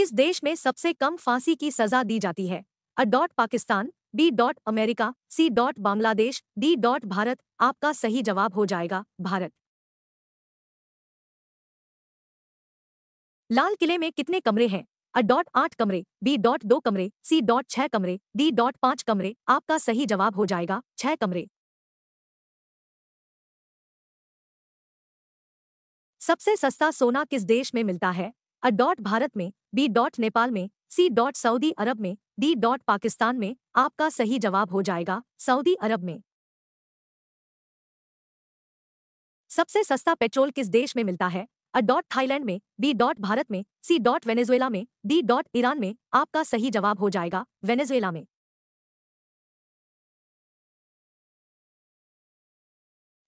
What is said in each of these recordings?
किस देश में सबसे कम फांसी की सजा दी जाती है A dot Pakistan B dot America C dot Bangladesh D dot Bharat आपका सही जवाब हो जाएगा भारत लाल किले में कितने कमरे हैं अ डॉट आठ कमरे बी डॉट दो कमरे सी डॉट छह कमरे डी डॉट पांच कमरे आपका सही जवाब हो जाएगा छह कमरे सबसे सस्ता सोना किस देश में मिलता है अ डॉट भारत में बी डॉट नेपाल में सी डॉट सऊदी अरब में डी डॉट पाकिस्तान में आपका सही जवाब हो जाएगा सऊदी अरब में सबसे सस्ता पेट्रोल किस देश में मिलता है अ डॉट थाईलैंड में बी डॉट भारत में सी डॉट वेनेजुएला में डी डॉट ईरान में आपका सही जवाब हो जाएगा वेनेजुएला में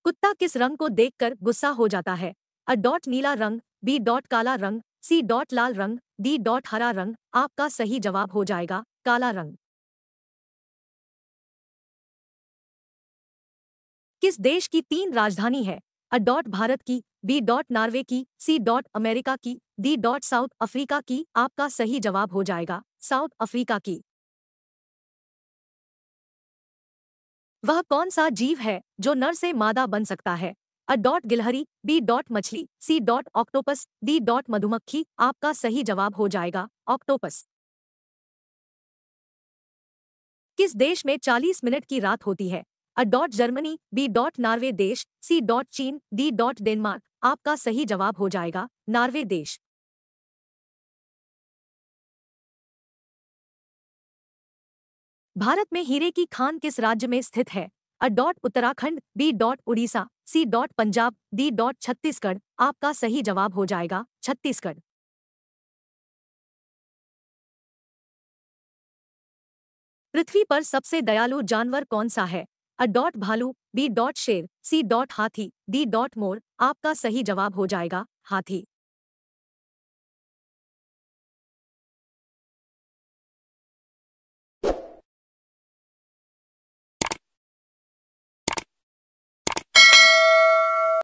कुत्ता किस रंग को देखकर गुस्सा हो जाता है अ डॉट नीला रंग बी डॉट काला रंग सी डॉट लाल रंग डी डॉट हरा रंग आपका सही जवाब हो जाएगा काला रंग किस देश की तीन राजधानी है अ डॉट भारत की बी डॉट नॉर्वे की सी डॉट अमेरिका की डी डॉट साउथ अफ्रीका की आपका सही जवाब हो जाएगा साउथ अफ्रीका की वह कौन सा जीव है जो नर से मादा बन सकता है अ डॉट गिलहरी बी डॉट मछली C dot octopus D dot मधुमक्खी आपका सही जवाब हो जाएगा ऑक्टोपस किस देश में 40 मिनट की रात होती है A dot Germany B dot Norway देश सी डॉट चीन डी डॉट डेनमार्क आपका सही जवाब हो जाएगा नार्वे देश भारत में हीरे की खान किस राज्य में स्थित है A dot Uttarakhand B dot Orissa C dot Punjab D dot Chhattisgarh आपका सही जवाब हो जाएगा छत्तीसगढ़ पृथ्वी पर सबसे दयालु जानवर कौन सा है अ डॉट भालू बी डॉट शेर सी डॉट हाथी डी डॉट मोर आपका सही जवाब हो जाएगा हाथी